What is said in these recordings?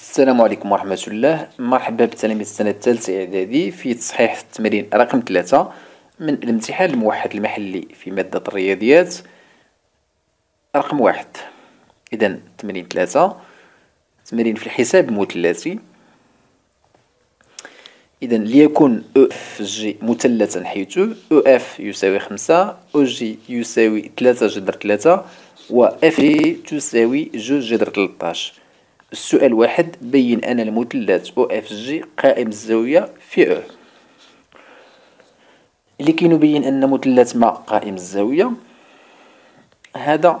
السلام عليكم ورحمة الله مرحبا بالتلاميذ السنة الثالثة إعدادي في تصحيح التمرين رقم ثلاثة من الامتحان الموحد المحلي في مادة الرياضيات رقم واحد إذا تمرين ثلاثة تمرين في الحساب المثلثي إذا ليكن أو إف جي مثلثا حيث أو إف يساوي خمسة أو جي يساوي ثلاثة جذر ثلاثة و إف جي تساوي جوج جذر ثلاثة السؤال واحد بين أن المثلث أو إف جي قائم الزاوية في أو اللي كينبين أن مثلث ما قائم الزاوية هذا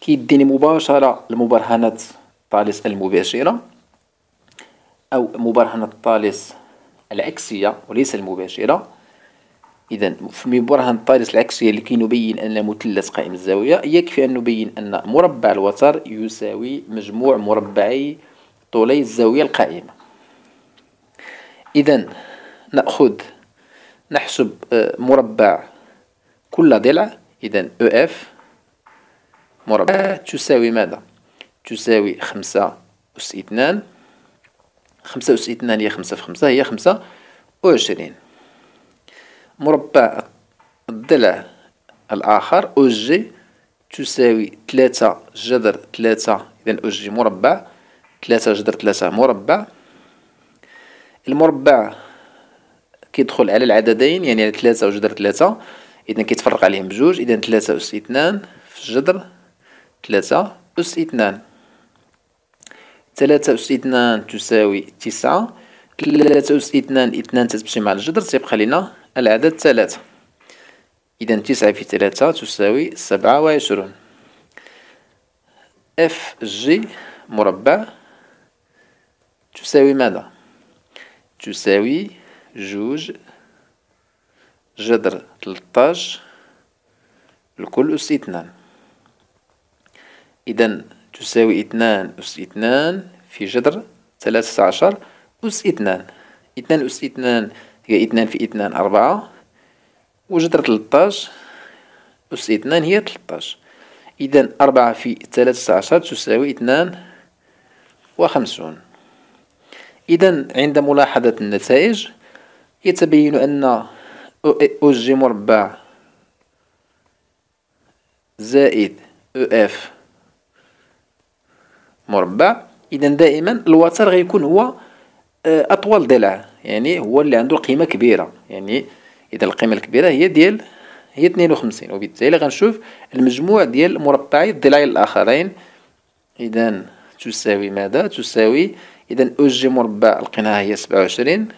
كيديني مباشرة لمبرهنات طالس المباشرة أو مبرهنة طالس العكسية وليس المباشرة إذا في برهان طارس العكسية لكي نبين أن مثلث قائم الزاوية يكفي أن نبين أن مربع الوتر يساوي مجموع مربعي طولي الزاوية القائمة إذا نأخذ نحسب آه، مربع كل ضلع إذا EF مربع تساوي ماذا؟ تساوي خمسة أس اثنان خمسة أس اثنان هي خمسة في خمسة هي خمسة وعشرين مربع الضلع الآخر أو جي تساوي تلاتة جذر تلاتة إذا أو جي مربع تلاتة جذر تلاتة مربع المربع كيدخل على العددين يعني على تلاتة وجذر تلاتة إذا كيتفرق عليهم بجوج إذا تلاتة أس اثنان في الجذر تلاتة أس اثنان تلاتة أس اثنان تساوي تسعة تلاتة أس اثنان اثنان تتمشي مع الجذر تيبقى لينا العدد ثلاثة إذا تسعة في ثلاثة تساوي سبعة وعشرون اف جي مربع تساوي ماذا تساوي جوج جذر تلتاش الكل أس اثنان إذا تساوي اثنان أس اثنان في جذر عشر أس اثنان اثنان أس اثنان هي اثنان في اثنان أربعة وجدر تلتاش أس اثنان هي تلتاش إذا أربعة في ثلاثة عشر تساوي اثنان وخمسون إذا عند ملاحظة النتائج يتبين أن أو جي مربع زائد أو إف مربع إذا دائما الوتر غيكون هو آه، اطول ضلع يعني هو اللي عنده قيمه كبيره يعني اذا القيمه الكبيره هي ديال هي 52 وبالتالي غنشوف المجموع ديال مربعي الضلعين الاخرين اذا تساوي ماذا تساوي اذا او جي مربع لقيناها هي 27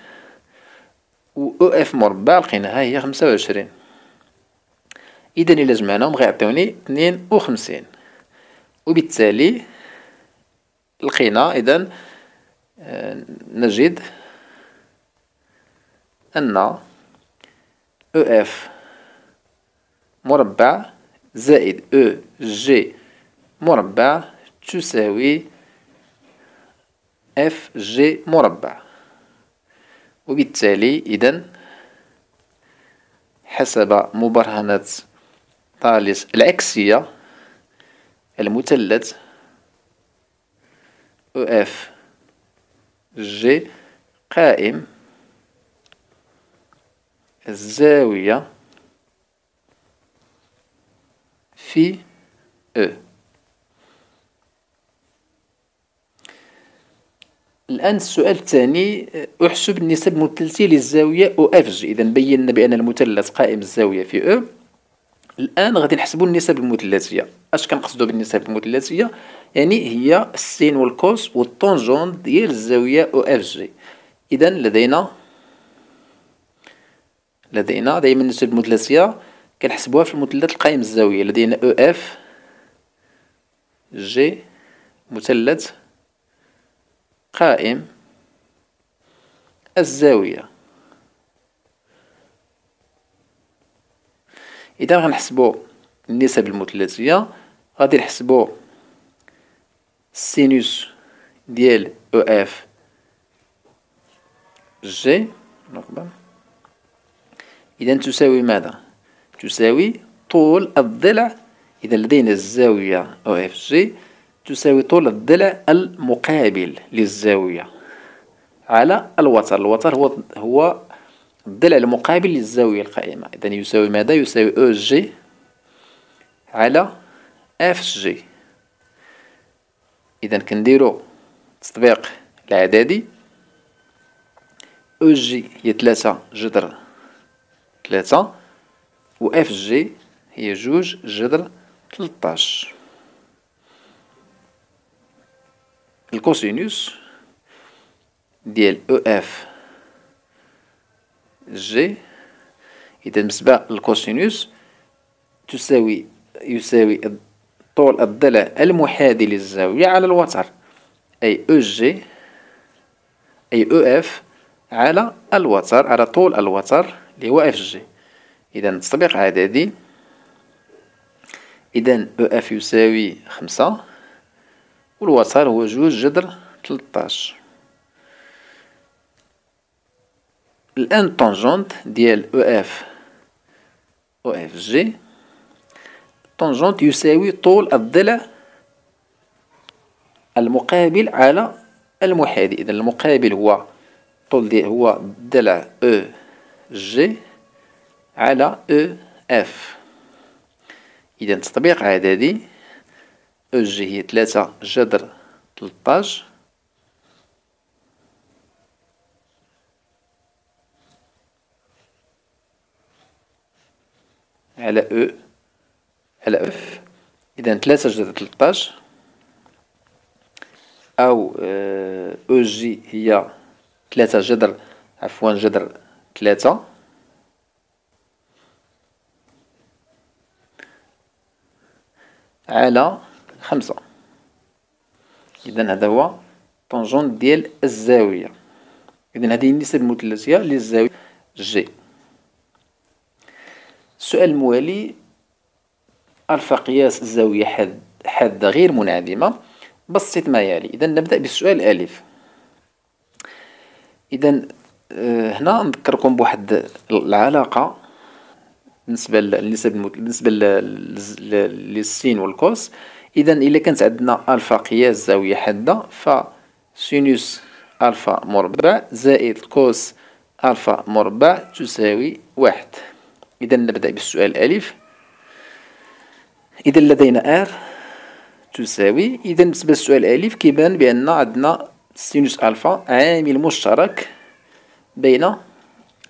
و او اف مربع لقيناها هي 25 اذا الا جمعناهم غيعطيوني 52 وبالتالي لقينا اذا نجد أن EF مربع زائد EG مربع تساوي FG مربع وبالتالي إذن حسب مبرهنة طالس العكسية المثلث EF جي قائم الزاوية في أ e. الآن السؤال الثاني أحسب النسب المثلثي للزاوية أو أف جي إذا بينا بأن المثلث قائم الزاوية في أ e. الان غادي نحسبوا النسب المثلثيه اش كنقصدوا بالنسب المثلثيه يعني هي السين والكوس والطونجون ديال الزاويه او اف جي اذا لدينا لدينا دائما النسب المثلثيه كنحسبوها في المثلث القائم الزاويه لدينا او اف جي مثلث قائم الزاويه اذا غنحسبوا النسب المثلثيه غادي نحسبوا السينوس ديال او اف جي نقبل اذا تساوي ماذا تساوي طول الضلع اذا لدينا الزاويه او اف جي تساوي طول الضلع المقابل للزاويه على الوتر الوتر هو هو الضلع المقابل للزاوية القائمة إذا يساوي ماذا؟ يساوي أو جي على اف جي إذا كنديرو تطبيق العددي أو جي هي تلاتة جذر تلاتة و اف جي هي جوج جذر تلطاش الكوسينوس ديال او اف جي إذا بالنسبة للكوسينوس تساوي يساوي طول الضلع المحاذي للزاوية على الوتر أي أو جي أي أو إف على الوتر على طول الوتر اللي هو إف جي إذا تطبيق عددي إذا أو إف يساوي خمسة والوتر هو جوج جذر 13 الان طنجونت ديال او اف او اف جي طنجونت يساوي طول الضلع المقابل على المحاذي اذا المقابل هو طول ديال هو الضلع او جي على او اف اذا تطبيق عددي او جي هي 3 جذر 13 على أو على أف إذا ثلاثة جذر 13 أو أو جي هي ثلاثة جدر عفوا جدر ثلاثة على خمسة إذا هذا هو طونجون ديال الزاوية إذا هذه النسبة المثلثية للزاوية جي السؤال الموالي ألفا قياس الزاوية حادة حد غير منعدمة بسط ما يلي إذا نبدأ بالسؤال ألف إذا آه، هنا نذكركم بواحد العلاقة بالنسبة للنسب بالنسبة للسين والكوس إذا إلا كانت عندنا ألفا قياس زاوية حادة فسينوس ألفا مربع زائد كوس ألفا مربع تساوي واحد إذا نبدأ بالسؤال ألف إذا لدينا R تساوي إذا بالنسبة للسؤال ألف كيبان بأن عندنا سينوس ألفا عامل مشترك بين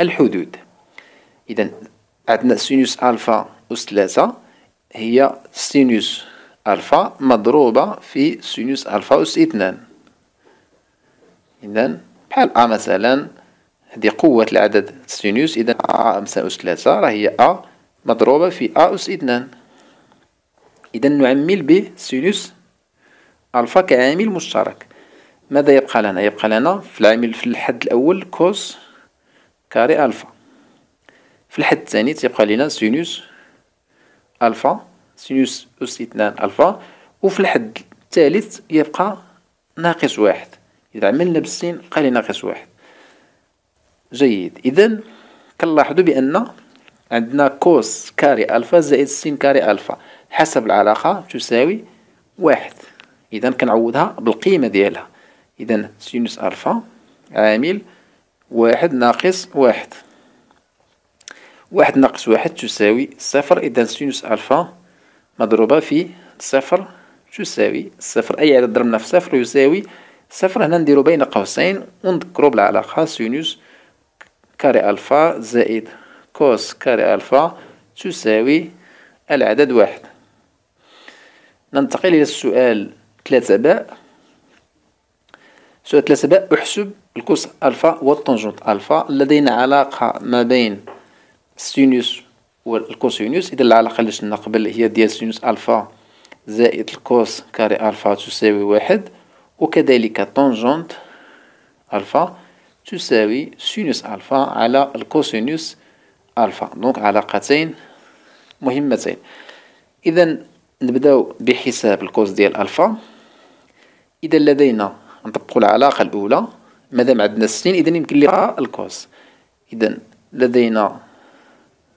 الحدود إذا عندنا سينوس ألفا أس ثلاثة هي سينوس ألفا مضروبة في سينوس ألفا أس اثنان إذا بحال أ مثلا هذه قوة العدد سينوس إذا خمسة أس ثلاثة راه هي أ مضروبة في أ أس اثنان إذا نعمل ب سينوس ألفا كعامل مشترك ماذا يبقى لنا يبقى لنا في العامل في الحد الأول كوس كاري ألفا في الحد الثاني تيبقى لنا سينوس ألفا سينوس أس اثنان ألفا وفي الحد الثالث يبقى ناقص واحد إذا عملنا بالسين قال لي ناقص واحد جيد إذا كنلاحظوا بان عندنا كوس كاري الفا زائد سين كاري الفا حسب العلاقه تساوي واحد اذا كنعوضها بالقيمه ديالها اذا سينوس الفا عامل واحد ناقص واحد واحد ناقص واحد تساوي صفر اذا سينوس الفا مضروبه في صفر تساوي صفر اي عدد ضربنا في صفر يساوي صفر هنا نديرو بين قوسين ونذكرو بالعلاقه سينوس كاري ألفا زائد كوس كاري ألفا تساوي العدد واحد ننتقل إلى السؤال ثلاثة باء سؤال ثلاثة باء أحسب الكوس ألفا والطنجنت ألفا لدينا علاقة ما بين السينوس والكوسينوس إذا العلاقة اللي نقبل هي ديال سينوس ألفا زائد الكوس كاري ألفا تساوي واحد وكذلك طنجنت ألفا تساوي سينوس ألفا على الكوسينوس ألفا دونك علاقتين مهمتين إذا نبداو بحساب الكوس ديال ألفا إذا لدينا نطبقو العلاقة الأولى مادام عندنا السين إذا يمكن لقاء الكوس إذا لدينا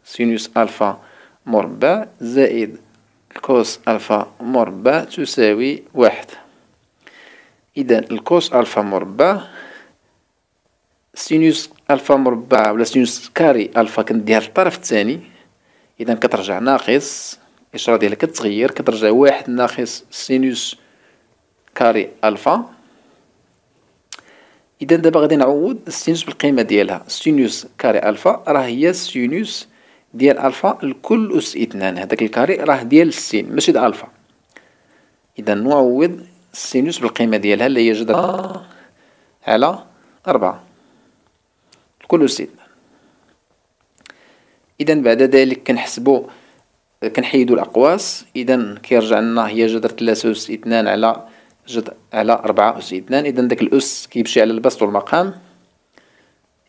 سينوس ألفا مربع زائد كوس ألفا مربع تساوي واحد إذا الكوس ألفا مربع سينوس الفا مربع ولا سينوس كاري الفا كنديها للطرف الثاني اذا كترجع ناقص الاشاره ديالها كتغير كترجع واحد ناقص سينوس كاري الفا اذا دابا غادي نعوض السينوس بالقيمه ديالها سينوس كاري الفا راه هي سينوس ديال الفا لكل اس اثنان هذاك الكاري راه ديال السين ماشي ديال الفا اذا نعوض السينوس بالقيمه ديالها اللي هي جذر آه. على أربعة كل زيدنا اذا بعد ذلك كنحسبوا كنحيدوا الاقواس اذا كيرجع لنا هي جذر 3 اس 2 على جد على 4 اس 2 اذا داك الاس كيمشي على البسط والمقام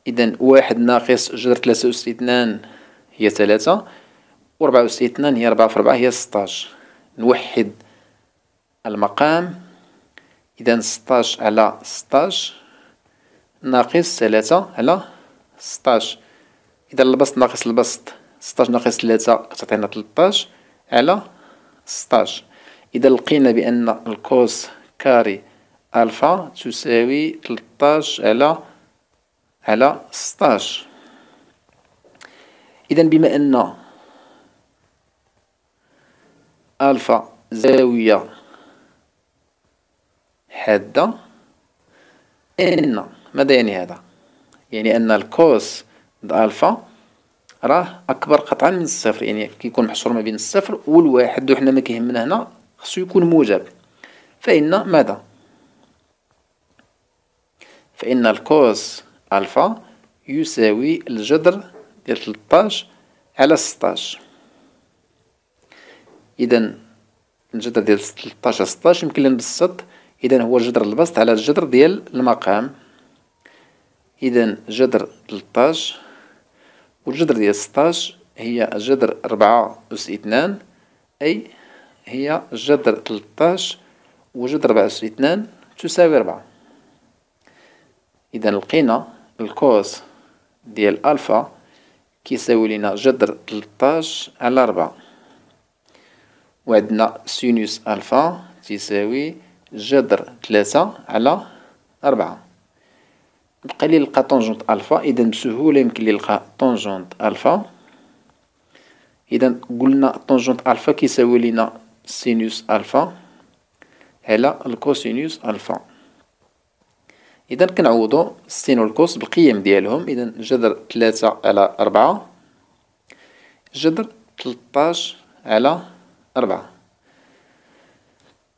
اذا واحد ناقص جذر 3 اس 2 هي 3 و 4 اس 2 هي 4 في 4 هي 16 نوحد المقام اذا 16 على 16 ناقص 3 على ستاش إذا البسط ناقص البسط ستاش ناقص تلاتة كتعطينا تلتاش على ستاش إذا لقينا بأن الكوس كاري ألفا تساوي تلتاش على على ستاش إذا بما أن ألفا زاوية حادة إن ماذا يعني هذا يعني أن الكوس ألفا راه أكبر قطعا من الصفر يعني كيكون محصور ما بين الصفر والواحد وحنا ما كيهمنا هنا خصو يكون موجب فإن ماذا فإن الكوس ألفا يساوي الجذر ديال 13 على 16 إذا الجذر ديال 13 على 16 يمكن لنبسط إذا هو الجذر البسط على الجذر ديال المقام إذا جذر 13 والجذر ديال 16 هي جذر 4 أس 2 أي هي جذر 13 وجذر 4 أس 2 تساوي 4 إذا لقينا الكوس ديال ألفا كيساوي لينا جذر 13 على 4 وعندنا سينوس ألفا تساوي جذر 3 على 4 بقى لي نلقى طونجونت الفا اذا بسهوله يمكن لي نلقى طونجونت الفا اذا قلنا طونجونت الفا كيساوي لينا سينوس الفا على الكوسينوس الفا اذا كنعوضو السين والكوس بالقيم ديالهم اذا جذر 3 على 4 جذر 13 على 4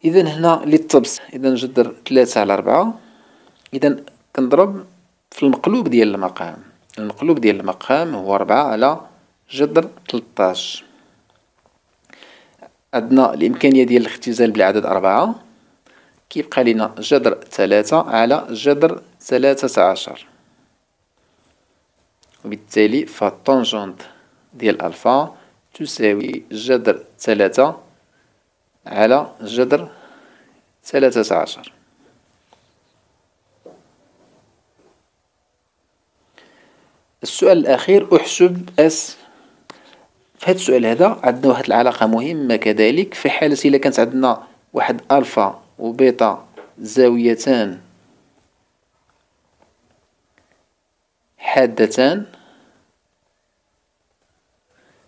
اذا هنا للطبس اذا جذر 3 على 4 اذا كنضرب في المقلوب ديال المقام المقلوب ديال المقام هو ربعة على جذر 13 عندنا الإمكانية ديال الاختزال بالعدد 4 كيبقى لنا جذر 3 على جذر 13 عشر وبالتالي فالطونجونت ديال ألفا تساوي جذر 3 على جذر 13 عشر السؤال الأخير أحسب أس في هذا السؤال هذا عندنا واحد العلاقة مهمة كذلك في حالة إلا كانت عندنا واحد ألفا وبيتا زاويتان حادتان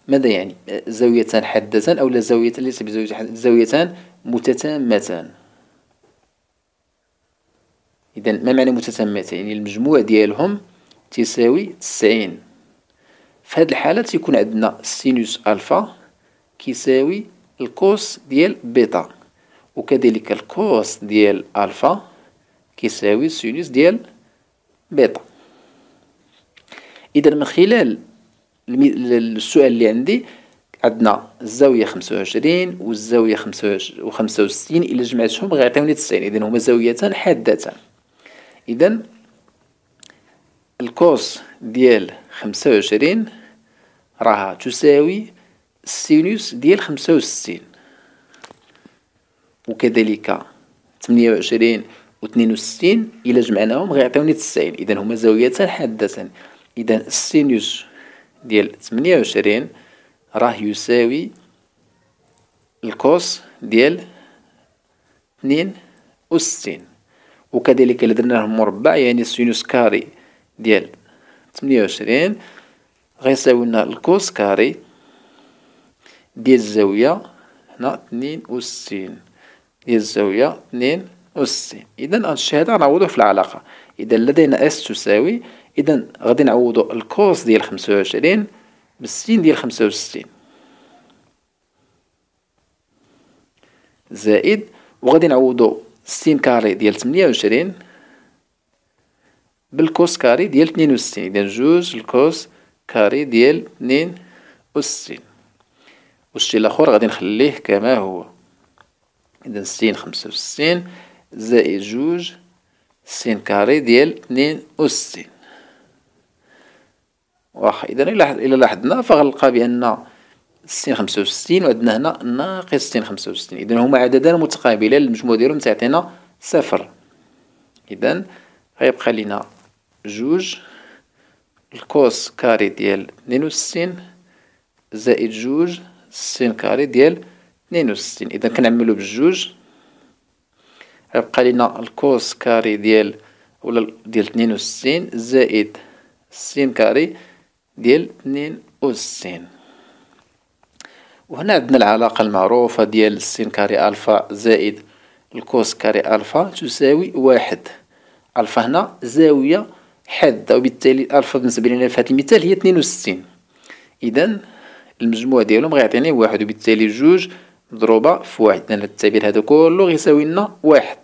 ماذا يعني زاويتان حادتان أو لا زاويتان ليس بزاويتان زاويتان متتامتان إذا ما معنى متتامتان يعني المجموع ديالهم تساوي 90 في هذه الحالة تيكون عندنا سينوس ألفا كيساوي الكوس ديال بيتا وكذلك الكوس ديال ألفا كيساوي سينوس ديال بيتا إذا من خلال السؤال اللي عندي عندنا الزاويه 25 والزاويه 65 الا جمعتهم غيعطيوني 90 اذا هما زاويتان حادتان اذا الكوس ديال خمسة وعشرين راها تساوي السينوس ديال خمسة وستين وكذلك تمنية وعشرين واثنين وستين إلا جمعناهم غيعطيوني تسعين إذا هما زاويتان حادتان إذا السينوس ديال تمنية وعشرين راه يساوي الكوس ديال اثنين وستين وكذلك إلا درناه مربع يعني السينوس كاري ديال تمنية وعشرين غيساوي لنا الكوس كاري ديال الزاوية هنا تنين اثنين ستين ديال الزاوية تنين اثنين ستين إذا هادشي هذا غنعوضو في العلاقة إذا لدينا اس تساوي إذا غادي نعوضو الكوس ديال خمسة وعشرين بالسين ديال خمسة وستين زائد وغادي نعوضو سين كاري ديال تمنية وعشرين بالكوس كاري ديال اتنين وستين إذا جوج الكوس كاري ديال اتنين وستين والشي الآخر غادي نخليه كما هو إذا ستين خمسة وستين زائد جوج سين كاري ديال اتنين وستين واخا إذا إلا لاحظنا فغنلقى بأن ستين خمسة وستين وعندنا هنا ناقص ستين خمسة وستين إذا هما عددان متقابلان المجموع ديالهم تعطينا صفر إذا غيبقى لينا جوج الكوس كاري ديال اثنين وستين زائد جوج سين كاري ديال اثنين وستين إذا كنعملو بجوج غيبقى لينا الكوس كاري ديال ولا ديال اثنين وستين زائد سين كاري ديال اثنين وستين وهنا عندنا العلاقة المعروفة ديال سين كاري ألفا زائد الكوس كاري ألفا تساوي واحد ألفا هنا زاوية حادة وبالتالي الألفا بالنسبة لنا في هذا المثال هي اثنين وستين إذا المجموع ديالهم غيعطيني واحد وبالتالي جوج مضروبة في واحد هاد التعبير هذا كله غيساوي لنا واحد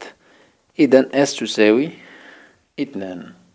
إذا اس تساوي اثنان